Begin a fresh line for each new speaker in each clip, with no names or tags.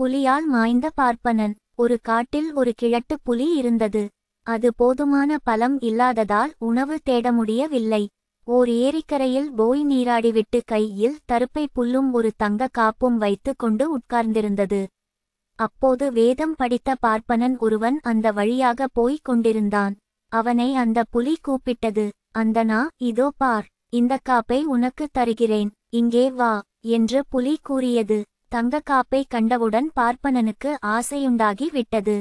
புலியால் மாய்ந்த பார்ப்பனன் ஒரு காட்டில் ஒரு கிழட்டு புலி இருந்தது அது போதுமான பலம் இல்லாததால் உணவு தேட முடியவில்லை ஓர் ஏரிக்கரையில் போய் நீராடிவிட்டு கையில் தருப்பை புல்லும் ஒரு தங்க காப்பும் வைத்து கொண்டு உட்கார்ந்திருந்தது அப்போது வேதம் படித்த பார்ப்பனன் ஒருவன் அந்த வழியாக போய்க் கொண்டிருந்தான் அவனை அந்த புலி கூப்பிட்டது அந்தனா இதோ பார் இந்த காப்பை உனக்கு தருகிறேன் இங்கே வா என்று புலி கூறியது தங்கக்காப்பை கண்டவுடன் பார்ப்பனனுக்கு ஆசையுண்டாகி விட்டது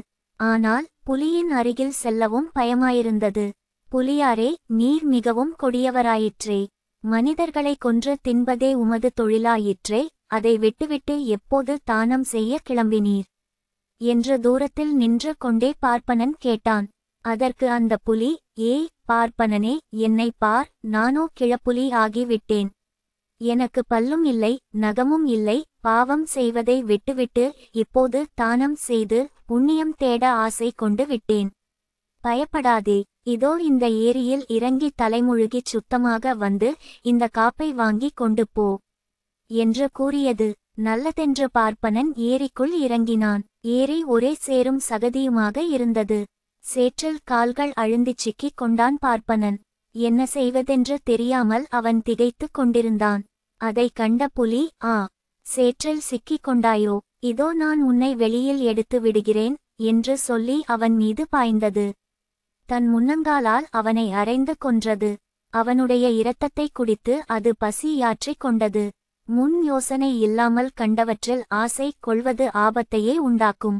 ஆனால் புலியின் அருகில் செல்லவும் பயமாயிருந்தது புலியாரே நீர் மிகவும் கொடியவராயிற்றே மனிதர்களை கொன்று தின்பதே உமது தொழிலாயிற்றே அதை விட்டுவிட்டு எப்போது தானம் செய்ய கிளம்பினீர் என்று தூரத்தில் நின்று கொண்டே பார்ப்பனன் கேட்டான் அதற்கு அந்த புலி ஏய் பார்ப்பனனே என்னை பார் நானோ கிழப்புலி ஆகிவிட்டேன் எனக்கு பல்லும் இல்லை நகமும் இல்லை பாவம் செய்வதை விட்டுவிட்டு இப்போது தானம் செய்து புண்ணியம் தேட ஆசை கொண்டு விட்டேன் பயப்படாதே இதோ இந்த ஏரியில் இறங்கி தலைமுழுகிச் சுத்தமாக வந்து இந்த காப்பை வாங்கி கொண்டு போ என்று கூறியது நல்லதென்று பார்ப்பனன் ஏரிக்குள் இறங்கினான் ஏரி ஒரே சேரும் சகதியுமாக இருந்தது சேற்றில் கால்கள் அழுந்தி சிக்கிக் கொண்டான் பார்ப்பனன் என்ன செய்வதென்று தெரியாமல் அவன் திகைத்துக் கொண்டிருந்தான் அதை கண்ட புலி ஆ சேற்றில் சிக்கிக் கொண்டாயோ இதோ நான் உன்னை வெளியில் எடுத்து விடுகிறேன் என்று சொல்லி அவன் மீது பாய்ந்தது தன் முன்னங்காலால் அவனை அரைந்து கொன்றது அவனுடைய இரத்தத்தை குடித்து அது பசியாற்றிக் கொண்டது முன் யோசனை இல்லாமல் கண்டவற்றில் ஆசை கொள்வது ஆபத்தையே உண்டாக்கும்